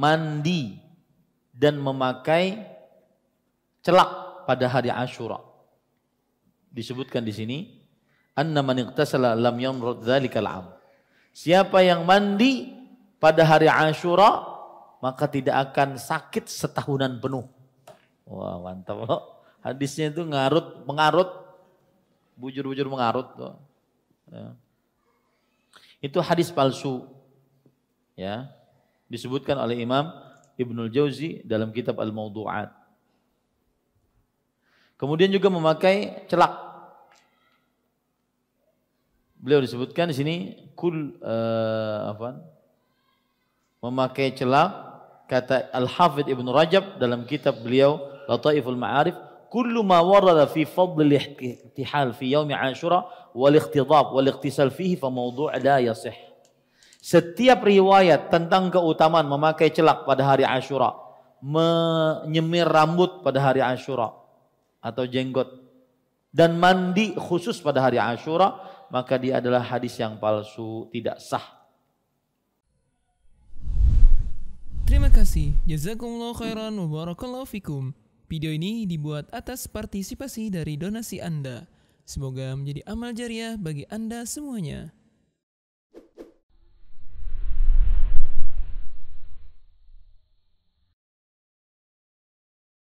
mandi dan memakai celak pada hari Ashura. Disebutkan di sini, anna man lam yamrud dzalikal am. Siapa yang mandi pada hari Ashura maka tidak akan sakit setahunan penuh. Wah, mantap loh. Hadisnya itu ngarut, mengarut, bujur-bujur mengarut. Loh. Ya. Itu hadis palsu. Ya, disebutkan oleh Imam Ibnul Jauzi dalam kitab Al-Mawdu'at. Kemudian juga memakai celak. Beliau disebutkan di sini kul uh, eh, apa? Memakai celak kata al hafid ibn Rajab dalam kitab beliau Lataiful Ma'arif kullu ma warada fi fadl al-ihtihal fi yaum Ashura wal ikhtidab wal iqtisal fihi fa mawdu' la yasih. Setiap riwayat tentang keutamaan memakai celak pada hari Ashura, menyemir rambut pada hari Ashura atau jenggot dan mandi khusus pada hari Ashura, maka dia adalah hadis yang palsu, tidak sah. Terima kasih. Jazakumullah khairan wa barakallahu fikum. Video ini dibuat atas partisipasi dari donasi Anda. Semoga menjadi amal jariah bagi Anda semuanya.